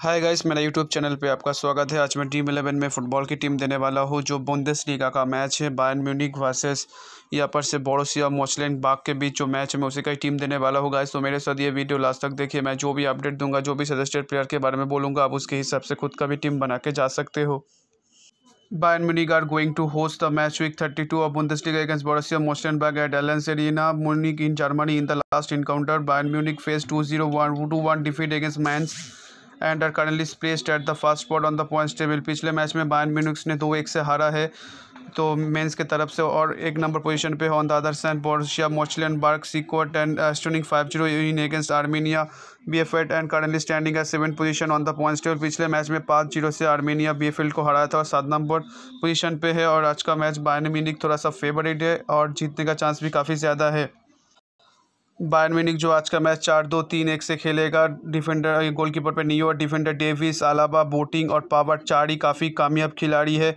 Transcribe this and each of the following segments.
हाय guys मेरा YouTube channel पे आपका स्वागत है आज मैं टीम इलेवन में फ़ुटबॉल की टीम देने वाला हूँ जो बुंदेस लीगा का मैच है बायन म्यूनिक वर्सेस यहाँ पर से बोरोसिया मोचलैंड बाग के बीच जो मैच है मैं उसी का ही टीम देने वाला हूँ गाइस तो मेरे साथ ये वीडियो लास्ट तक देखिए मैं जो भी अपडेट दूंगा जो भी सजेस्टेड प्लेयर के बारे में बोलूँगा आप उसके हिसाब से खुद का भी टीम बना के जा सकते हो Bayern Bayern Munich are going to host the match week बुंदेस Liga against against Borussia Bagh eight Allianz Arena, Munich in Germany in the last encounter Bayern Munich face to zero one two one defeat against मैं and are currently placed at the first spot on the points table पिछले match में Bayern म्यूनिक्स ने दो एक से हारा है तो मेंस के तरफ से और एक नंबर पोजीशन पे on the other side Borussia मोचलियन बार्क सिकोट and stunning five zero in against Arminia बी एफ एड एंड करेंटली स्टैंडिंग है seven position on the points table पिछले मैच में पाँच जीरो से आर्मेनिया बी एफ को हराया था और सात नंबर पोजीशन पे है और आज का मैच बायन म्यूनिक थोड़ा सा फेवरेट है और जीतने का चांस भी काफ़ी ज़्यादा है बायर म्यूनिक जो आज का मैच चार दो तीन एक से खेलेगा डिफेंडर गोलकीपर पे नहीं और डिफेंडर डेविस अलावा बोटिंग और पावर चारी काफ़ी कामयाब खिलाड़ी है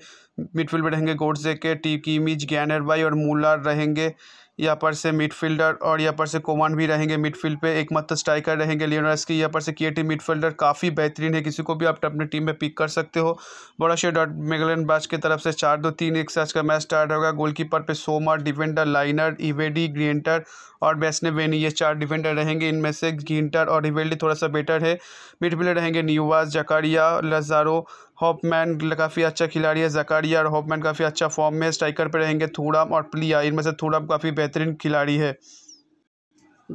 मिडफील्ड में रहेंगे गोडजे के टी कीमिज गैनर भाई और मूलार रहेंगे यहाँ पर से मिडफील्डर और यहाँ पर से कोमान भी रहेंगे मिडफील्ड पे एक मत स्ट्राइकर रहेंगे लियोनार्स की यहाँ पर से किएटी मिडफील्डर काफ़ी बेहतरीन है किसी को भी आप अपनी टीम में पिक कर सकते हो बड़ा शेयर डॉट मेगलन बैच की तरफ से चार दो तीन एक से आज का मैच स्टार्ट होगा गोलकीपर पे Sommer defender Lainer Elvedi Ginter और बेस्नेवेनी ये चार डिफेंडर रहेंगे इनमें से ग्रियंटर और इवेडी थोड़ा सा बेटर है मिडफील्डर रहेंगे न्यूवास जकारिया लजारो हॉपमैन काफ़ी अच्छा खिलाड़ी है जकारिया और हॉपमैन काफ़ी अच्छा फॉर्म में स्ट्राइकर पे रहेंगे थूड़ाम और प्लिया इनमें से थूड़ाम काफ़ी बेहतरीन खिलाड़ी है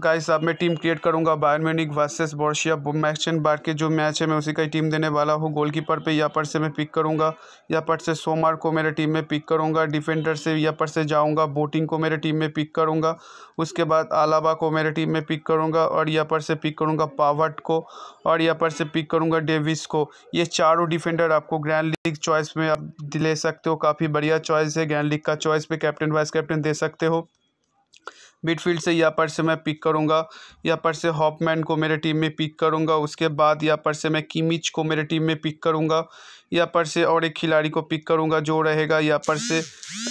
गाइस अब मैं टीम क्रिएट करूंगा बायर म्यूनिक वर्सेस बॉर्शिया मैक्शन बार के जो मैच है मैं उसी का ही टीम देने वाला हूँ गोलकीपर पे या पर से मैं पिक करूंगा या पर से सोमार को मेरे टीम में पिक करूंगा डिफेंडर से या पर से जाऊंगा बोटिंग को मेरे टीम में पिक करूंगा उसके बाद आलाबा को मेरे टीम में पिक करूँगा और या पर से पिक करूँगा पावट को और या पर से पिक करूँगा डेविस को ये चारों डिफेंडर आपको ग्रैंड लीग चॉइस में आप ले सकते हो काफ़ी बढ़िया चॉइस है ग्रैंड लीग का चॉइस पर कैप्टन वाइस कैप्टन दे सकते हो मिडफील्ड से यहाँ पर से मैं पिक करूँगा यहाँ पर से हॉपमैन को मेरे टीम में पिक करूँगा उसके बाद यहाँ पर से मैं किमिच को मेरे टीम में पिक करूँगा यहाँ पर से और एक खिलाड़ी को पिक करूँगा जो रहेगा यहाँ पर से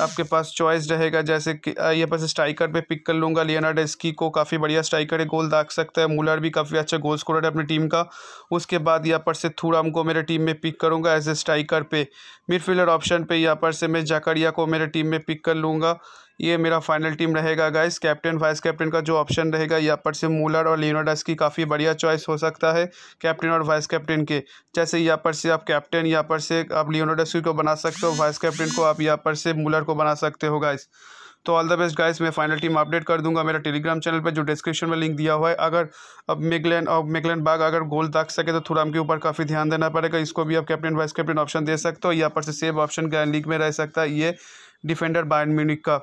आपके पास चॉइस रहेगा जैसे कि यहाँ पर से स्ट्राइकर पे पिक कर लूँगा लियोनार्ड डेस्की को काफ़ी बढ़िया स्ट्राइकर है गोल दाग सकता है मूलर भी काफ़ी अच्छा गोल स्कोरर है अपनी टीम का उसके बाद यहाँ पर से थूराम को मेरे टीम में पिक करूँगा एज ए स्ट्राइकर पे मिडफील्डर ऑप्शन पर यहाँ पर से मैं जाकरिया को मेरे टीम में पिक कर लूँगा ये मेरा फाइनल टीम रहेगा गाइस कैप्टन वाइस कैप्टन का जो ऑप्शन रहेगा यहाँ पर से मूलर और लियोनाडस की काफ़ी बढ़िया चॉइस हो सकता है कैप्टन और वाइस कैप्टन के जैसे यहाँ पर से आप कैप्टन यहाँ पर पर से आप लियोनोडेस्की को बना सकते हो वाइस कैप्टन को आप यहाँ पर से मुलर को बना सकते हो गाइस तो ऑल द बेस्ट गाइस मैं फाइनल टीम अपडेट कर दूंगा मेरा टेलीग्राम चैनल पर जो डिस्क्रिप्शन में लिंक दिया हुआ है अगर अब मेगलैंड और मेगलैंड बाग अगर गोल दाग सके तो थोड़ा के ऊपर काफ़ी ध्यान देना पड़ेगा इसको भी आप कैप्टन वाइस कैप्टन ऑप्शन दे सकते हो यहाँ पर से सेव ऑप्शन लीग में रह सकता है ये डिफेंडर बायन म्यूनिक का